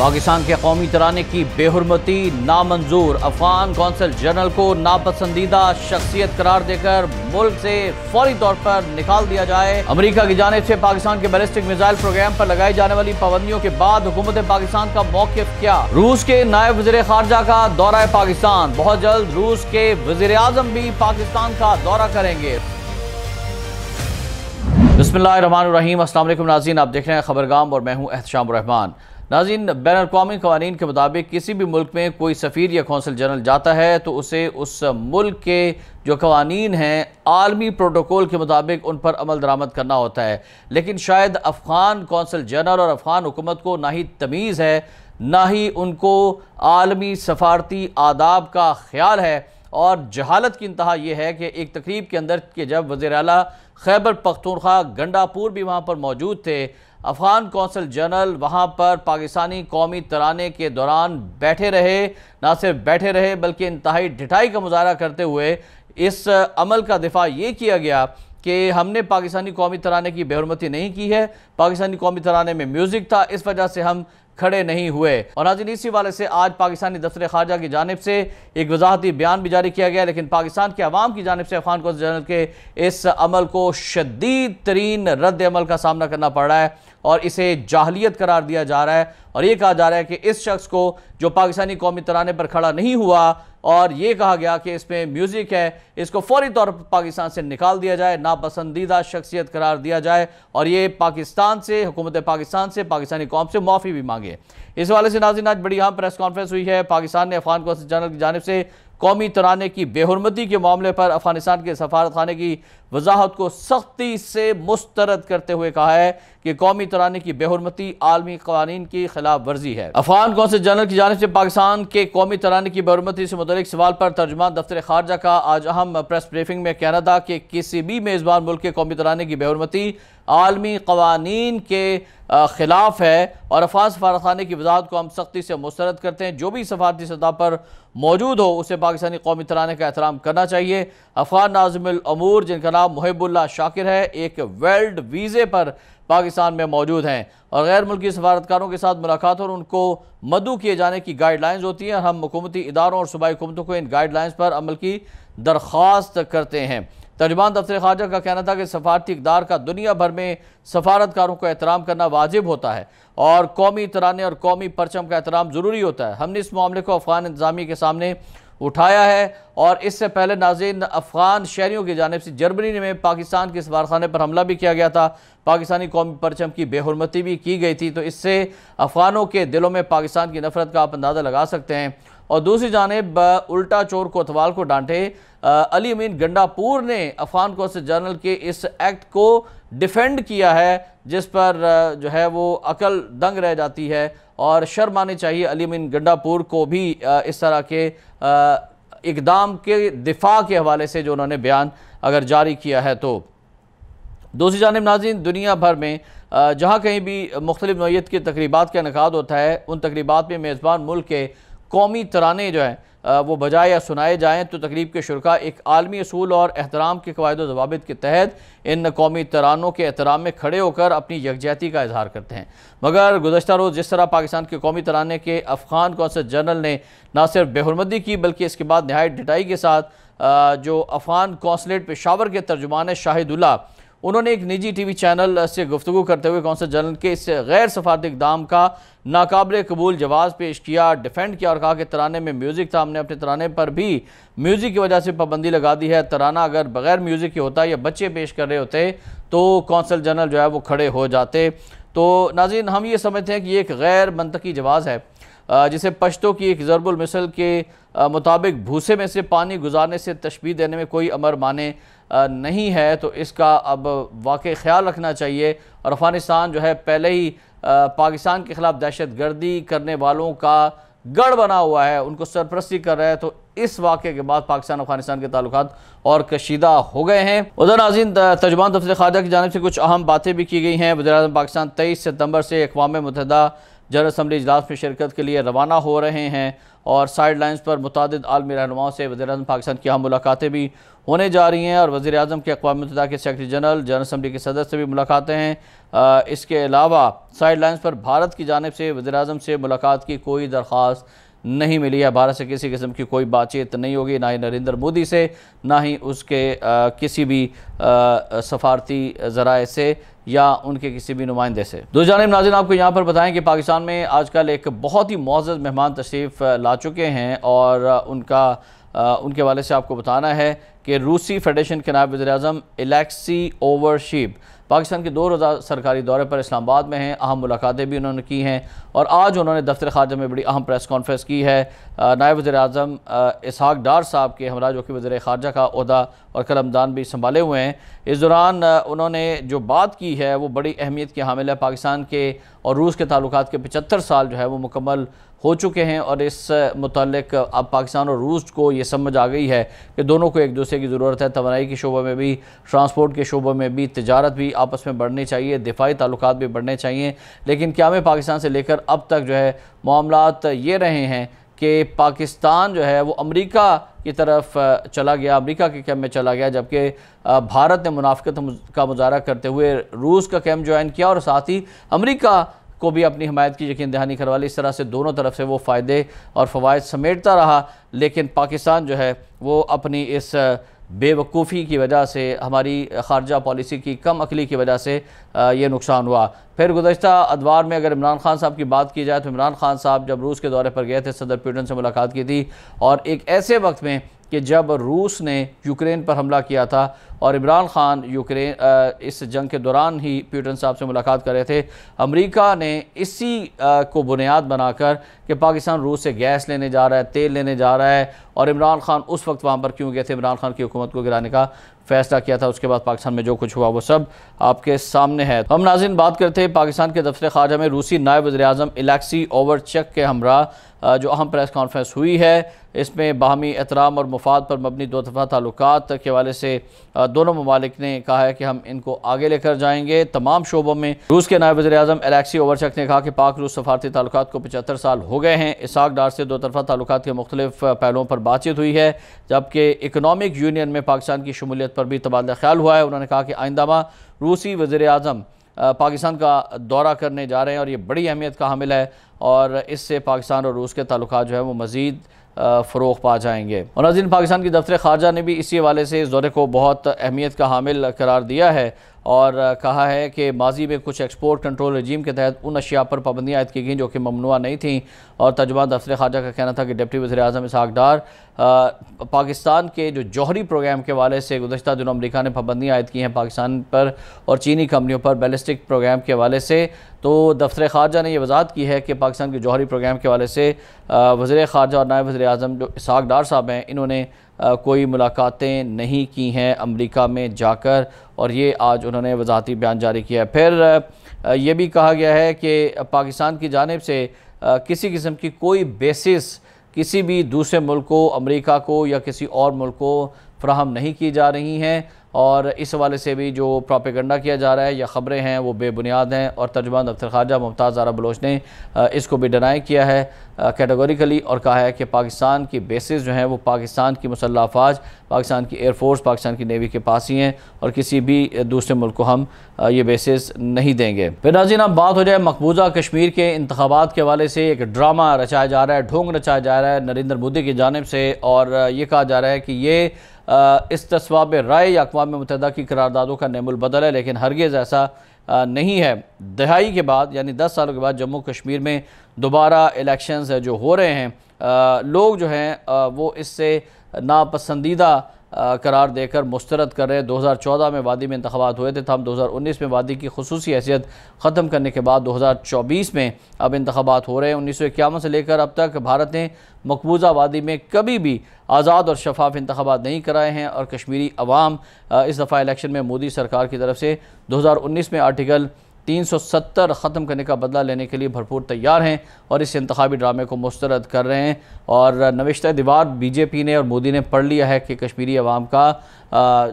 पाकिस्तान के कौमी तराने की बेहरमती नामंजूर अफगान कौंसल जनरल को नापसंदीदा शख्सियत करार देकर मुल्क से फौरी तौर पर निकाल दिया जाए अमरीका की जानेब से पाकिस्तान के बैलिस्टिक मिसाइल प्रोग्राम पर लगाई जाने वाली पाबंदियों के बाद हुकूमत पाकिस्तान का मौके क्या रूस के नायब वजर खारजा का दौरा पाकिस्तान बहुत जल्द रूस के वजीर आजम भी पाकिस्तान का दौरा करेंगे बसमिल रहीम असल नाजीन आप देख रहे हैं खबरगाम और मैं हूँ एहतशाम रहमान नाजीन बैन अवी कवानीन के मुताबिक किसी भी मुल्क में कोई सफ़ीर या कौंसल जनरल जाता है तो उसे उस मुल्क के जो कवानीन हैं आलमी प्रोटोकॉल के मुताबिक उन पर अमल दरामद करना होता है लेकिन शायद अफ़गान कौंसल जनरल और अफ़गान हुकूमत को ना ही तमीज़ है ना ही उनको आलमी सफारती आदाब का ख्याल है और जहालत की इंतहा यह है कि एक तकरीब के अंदर के जब वज़ी अला खैबर पख्तूनख्वा गंडापुर भी वहाँ पर मौजूद थे अफगान कौंसल जनरल वहाँ पर पाकिस्तानी कौमी तराने के दौरान बैठे रहे ना सिर्फ बैठे रहे बल्कि इंतहाई ढिठाई का मुजाहरा करते हुए इस अमल का दिफा ये किया गया कि हमने पाकिस्तानी कौमी तराने की बेहरमती नहीं की है पाकिस्तानी कौमी तराने में म्यूज़िक था इस वजह से हम खड़े नहीं हुए और नाजिन इसी वाले से आज पाकिस्तानी दफ्तर खारजा की जानब से एक वजाहती बयान भी जारी किया गया लेकिन पाकिस्तान के अवाम की जानब से अफगान कौंसल जनरल के इस अमल को शदीद तरीन रद्द अमल का सामना करना पड़ रहा है और इसे जाहलीत करार दिया जा रहा है और ये कहा जा रहा है कि इस शख्स को जो पाकिस्तानी कौमी तराने पर खड़ा नहीं हुआ और ये कहा गया कि इसमें म्यूज़िक है इसको फौरी तौर पर पाकिस्तान से निकाल दिया जाए नापसंदीदा शख्सियत करार दिया जाए और ये पाकिस्तान से हुकूमत पाकिस्तान से पाकिस्तानी कौम से माफ़ी भी मांगे इस वाले से नाजिन आज बड़ी अहम प्रेस कॉन्फ्रेंस हुई है पाकिस्तान ने अफगान कौंसल जनरल की जानब से कौमी तराने की बेहरमती के मामले पर अफगानिस्तान के सफारत खाने की वजाहत को सख्ती से मुस्तरद करते हुए कहा है कि कौमी तराने की बेहरमती आलमी कवानीन की खिलाफ वर्जी है अफगान कौंसल जनरल की जानब से पाकिस्तान के कौमी तराने की बेहरमती से मुतलिक सवाल पर तर्जमान दफ्तर खारजा का आज अहम प्रेस ब्रीफिंग में कहना था कि किसी भी मेज़बान मुल्क के कौमी तराने की बेहरमती आलमी कवानीन के ख़िलाफ़ है और अफाज फारखाना की वजाहत को हम सख्ती से मुस्रद करते हैं जो भी सफारती सतह पर मौजूद हो उसे पाकिस्तानी कौमी तराना का एहतराम करना चाहिए अफगान नाजमूर जिनका नाम महबुल्ला शाकिर है एक वर्ल्ड वीज़े पर पाकिस्तान में मौजूद हैं और गैर मुल्की सफारतकारों के साथ मुलाकात और उनको मदु किए जाने की गाइडलाइंस होती हैं हम हुकूमती इदारों और सूबाई हुकूमतों को इन गाइडलाइंस पर अमल की दरख्वास्त करते हैं तर्जमान दफ्तर खारजा का कहना था कि सफारती इकदार का दुनिया भर में सफारतकारों को एहतराम करना वाजिब होता है और कौमी तराने और कौमी परचम का एहतराम ज़रूरी होता है हमने इस मामले को अफगान इंतजामी के सामने उठाया है और इससे पहले नाजिन अफ़गान शहरीों की जानब से जर्मनी में पाकिस्तान के सवारखाने पर हमला भी किया गया था पाकिस्तानी कौमी परचम की बेहरमती भी की गई थी तो इससे अफ़गानों के दिलों में पाकिस्तान की नफरत का आप अंदाज़ा लगा सकते हैं और दूसरी जानब उल्टा चोर कोतवाल को डांटे अली अमीन गंडापुर ने अफगान कौस जनरल के इस एक्ट को डिफेंड किया है जिस पर जो है वो अकल दंग रह जाती है और शर्म आनी चाहिए अली अमीन गंडापुर को भी इस तरह के इकदाम के दिफा के हवाले से जो उन्होंने बयान अगर जारी किया है तो दूसरी जानब नाजिन दुनिया भर में जहाँ कहीं भी मुख्तलिफ नोयत की तकरीबा का इनका होता है उन तकरीबा में मेज़बान मुल्क के कौमी तराने जो हैं वो बजाए या सुनाए जाएँ तो तकरीब के शुरा एक आलमी असूल और एहतराम के कवायद जवाबित के तहत इन कौमी तरानों के एहतराम में खड़े होकर अपनी यकजहती का इजहार करते हैं मगर गुजशत रोज़ जिस तरह पाकिस्तान के कौमी तराने के अफगान कौंसल जनरल ने ना सिर्फ बेहरमदी की बल्कि इसके बाद नहायत डिटाई के साथ जो अफगान कौंसलेट पेशावर के तर्जुमान शाहिदुल्ला उन्होंने एक निजी टीवी चैनल से गुफ्तु करते हुए कौंसल जनरल के इस गैर सफारत इकदाम का नाकबिल कबूल जवाब पेश किया डिफेंड किया और कहा कि तराने में म्यूज़िक था हमने अपने तराने पर भी म्यूज़िक की वजह से पाबंदी लगा दी है तराना अगर बगैर म्यूज़िक के होता या बच्चे पेश कर रहे होते तो कौंसल जनरल जो है वो खड़े हो जाते तो नाजिन हम ये समझते हैं कि ये एक गैर मनतकी जवाज़ है जिसे पश्तों की एक ज़रबुल मिसल के मुताबिक भूसे में से पानी गुजारने से तशबी देने में कोई अमर माने नहीं है तो इसका अब वाक़ ख्याल रखना चाहिए और अफ़गानिस्तान जो है पहले ही पाकिस्तान के ख़िलाफ़ दहशत गर्दी करने वालों का गढ़ बना हुआ है उनको सरपरस्ती कर रहा है तो इस वाक़े के बाद पाकिस्तान अफगानिस्तान के ताल्लुक और कशीदा हो गए हैं उधर नाजीन तर्जमान दफ्तर खाजा की जानब से कुछ अहम बातें भी की गई हैं वजी पाकिस्तान तेईस सितम्बर से अकवा मुतहदा जनरल असम्बली इजलास में शिरकत के लिए रवाना हो रहे हैं और साइड लाइन्स पर मुतद आलमी रहनुमाओं से वजी अजम पाकिस्तान की अहम मुलाकातें भी होने जा रही हैं और वजी अजम के अकवा मतदा के सेक्रटरी जनरल जनरल असम्बली के सदस्य से भी मुलाकातें हैं इसके अलावा साइड लाइन्स पर भारत की जानब से वजी अजम से मुलाकात की कोई दरख्वास्त नहीं मिली है भारत से किसी किस्म की कोई बातचीत नहीं होगी ना ही नरेंद्र मोदी से ना ही उसके आ, किसी भी सफारती ज़राए से या उनके किसी भी नुमाइंदे से दो जानब नाजिन आपको यहाँ पर बताएं कि पाकिस्तान में आजकल एक बहुत ही मोज़ मेहमान तशरीफ़ ला चुके हैं और उनका उनके वाले से आपको बताना है कि रूसी फेडरेशन के नायब वजे अजम एलेक्सी ओवरशीप पाकिस्तान के दो रोज़ा सरकारी दौरे पर इस्लामाबाद में हैं अहम मुलाकातें भी उन्होंने की हैं और आज उन्होंने दफ्तर खारजा में बड़ी अहम प्रेस कॉन्फ्रेंस की है नायब वज़े अजम इसहाक डार साहब के हमरा जो कि वज़र खारजा का अहदा और कलमदान भी संभाले हुए हैं इस दौरान उन्होंने जो बात की है वो बड़ी अहमियत की हामिल है पाकिस्तान के और रूस के तल्ल के पचहत्तर साल जो है वो मुकम्मल हो चुके हैं और इस मतलब अब पाकिस्तान और रूस को ये समझ आ गई है कि दोनों को एक दूसरे की ज़रूरत है तोनाई के शोबे में भी ट्रांसपोर्ट के शोबों में भी तजारत भी आपस में बढ़नी चाहिए दिफाई ताल्लुक भी बढ़ने चाहिए लेकिन क्या में पाकिस्तान से लेकर अब तक जो है मामला ये रहे हैं कि पाकिस्तान जो है वो अमरीका की तरफ चला गया अमरीका के कैम्प में चला गया जबकि भारत ने मुनाफ्त का मुजाहरा करते हुए रूस का कैम्प ज्वाइन किया और साथ ही अमरीका को भी अपनी हमायत की यकीन दहानी करवा ली इस तरह से दोनों तरफ से वो फ़ायदे और फ़वाद समेटता रहा लेकिन पाकिस्तान जो है वो अपनी इस बेवकूफ़ी की वजह से हमारी खारजा पॉलिसी की कम अकली की वजह से ये नुकसान हुआ फिर गुजशत अदवार में अगर इमरान खान साहब की बात की जाए तो इमरान खान साहब जब रूस के दौरे पर गए थे सदर पुटन से मुलाकात की थी और एक ऐसे वक्त में कि जब रूस ने यूक्रेन पर हमला किया था और इमरान खान यूक्रेन इस जंग के दौरान ही प्यूटन साहब से मुलाकात कर रहे थे अमेरिका ने इसी को बुनियाद बनाकर कि पाकिस्तान रूस से गैस लेने जा रहा है तेल लेने जा रहा है और इमरान खान उस वक्त वहाँ पर क्यों गए थे इमरान खान की हुकूमत को गिराने का फैसला किया था उसके बाद पाकिस्तान में जो कुछ हुआ वो सब आपके सामने है हम नाजिन बात करते हैं पाकिस्तान के दफ्तर खारजा में रूसी नायब वजे अजम इलेक्सी ओवर चेक के हमरा जो अहम प्रेस कॉन्फ्रेंस हुई है इसमें बाहमी एहतराम और मफाद पर मबनी दो दफ़ा ताल्लुक के हवाले से दोनों ममालिक ने कहा है कि हम इनको आगे लेकर जाएंगे तमाम शोबों में रूस के नायब वजी अजम एलेक्सी ओवरचक ने कहा कि पाक रूस सफारती ताल्लुक को पचहत्तर साल हो गए हैं इसाक डार से दो तरफा ताल्लुक के मुख्तलिफ पहलुओं पर बातचीत हुई है जबकि इकनॉमिक यूनियन में पाकिस्तान की शमूलियत पर भी तबादला ख्याल हुआ है उन्होंने कहा कि आइंदामा रूसी वजे अजम पाकिस्तान का दौरा करने जा रहे हैं और ये बड़ी अहमियत का हामिल है और इससे पाकिस्तान और रूस के तल्लक जो है वो मज़ीद फ़रोग पा जाएंगे और नजीन पाकिस्तान की दफ्तर खारजा ने भी इसी हवाले से इस दौरे को बहुत अहमियत का हामिल करार दिया है और कहा है कि माजी में कुछ एक्सपोर्ट कंट्रोल रजीम के तहत उन अशिया पर पाबंदियाँ आयद की गई जो कि ममनुआ नहीं थीं और तर्जमा दफ्तर खाजा का कहना था कि डिप्टी वजी अजम इसहाक पाकिस्तान के जो जौहरी प्रोग्राम के वाले से गुजशत दिनों अमरीका ने पाबंदियाँ आयद की हैं पाकिस्तान पर और चीनी कंपनियों पर बैलिस्टिक प्रोग्राम के हवाले से तो दफ्तर खारजा ने यह वजात की है कि पाकिस्तान के जौहरी प्रोग्राम के वाले से वज़ी खारजा और नायब वजी अजम जो इसहाक डार साहब हैं इन्होंने कोई मुलाकातें नहीं की हैं अमेरिका में जाकर और ये आज उन्होंने वजाती बयान जारी किया है फिर ये भी कहा गया है कि पाकिस्तान की जानब से किसी किस्म की कोई बेसिस किसी भी दूसरे मुल्क को अमरीका को या किसी और मुल्क को फ्राहम नहीं की जा रही हैं और इस हवाले से भी जो प्रॉपिकंडा किया जा रहा है या ख़बरें हैं वो बेबुनियाद हैं और तर्जमान दफ्तर खारजा मुमताज़ आरा बलोच ने इसको भी डनाई किया है कैटेगोरिकली और कहा है कि पाकिस्तान की बेसिस जो हैं वो पाकिस्तान की मुसल्ह अफाज पाकिस्तान की एयरफोर्स पाकिस्तान की नेवी के पास ही हैं और किसी भी दूसरे मुल्क को हम ये बेसिस नहीं देंगे फिर नाजीन अब बात हो जाए मकबूजा कश्मीर के इंतबात के हवाले से एक ड्रामा रचाया जा रहा है ढोंग रचाया जा रहा है नरेंद्र मोदी की जानब से और ये कहा जा रहा है कि ये इस तस्वाब राय या अकवा मुतहदा की करारदादों का बदल है लेकिन हरगेज ऐसा नहीं है दहाई के बाद यानी दस सालों के बाद जम्मू कश्मीर में दोबारा इलेक्शन जो हो रहे हैं लोग जो हैं वो इससे नापसंदीदा करार देकर मुस्तरद कर रहे दो हज़ार चौदह में वादी में इंतबात हुए थे हम दो हज़ार उन्नीस में वादी की खसूस हैसियत ख़त्म करने के बाद दो हज़ार चौबीस में अब इंतबात हो रहे हैं उन्नीस सौ इक्यावन से लेकर अब तक भारत ने मकबूजा वादी में कभी भी आज़ाद और शफाफ इंतबात नहीं कराए हैं और कश्मीरी अवाम इस दफ़ा इलेक्शन में मोदी सरकार की तरफ से दो हज़ार उन्नीस में आर्टिकल तीन सौ सत्तर ख़त्म करने का बदला लेने के लिए भरपूर तैयार हैं और इस इंतबी ड्रामे को मुस्तरद कर रहे हैं और नविशत दीवार बीजेपी ने और मोदी ने पढ़ लिया है कि कश्मीरी अवाम का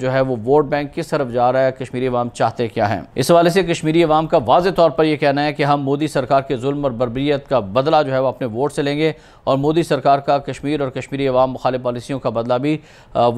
जो है वो वोट बैंक किस तरफ जा रहा है कश्मीरी अवाम चाहते क्या हैं इस हवाले से कश्मीरी अवाम का वाज तौर पर यह कहना है कि हम मोदी सरकार के जुल्म और बरबरीत का बदला जो है वो अपने वोट से लेंगे और मोदी सरकार का कश्मीर और कश्मीरी अवाम मुखाल पॉलिसियों का बदला भी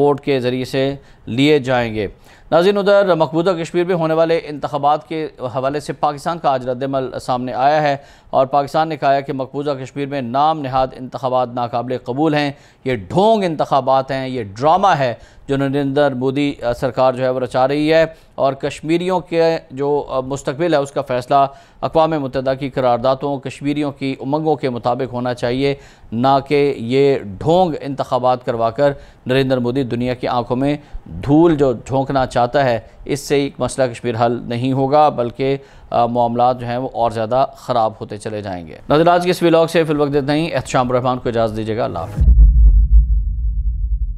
वोट के ज़रिए से लिए जाएंगे नाजिन उधर मकबूदा कश्मीर में होने वाले इंतबात के हवाले से पाकिस्तान का आज रद्दमल सामने आया है और पाकिस्तान ने कहा है कि मकबूजा कश्मीर में नाम नहाद इंतबात नाकबिल कबूल हैं ये ढोंग इंतबात हैं ये ड्रामा है जो नरेंद्र मोदी सरकार जो है वो रचा रही है और कश्मीरियों के जो मुस्तबिल है उसका फ़ैसला अकवा मुतदा की करारदातों कश्मीरियों की उमंगों के मुताबिक होना चाहिए ना कि ये ढोंग इंतबात करवा कर नरेंद्र मोदी दुनिया की आंखों में धूल जो झोंकना चाहता है इससे एक मसला कश्मीर हल नहीं होगा बल्कि मामला जो हैं वो और ज़्यादा ख़राब होते चले जाएँगे नजर आज के इस व्लाग से फिलवक्त नहीं एहतशाम रहमान को इजाज़त दीजिएगा अल्लाह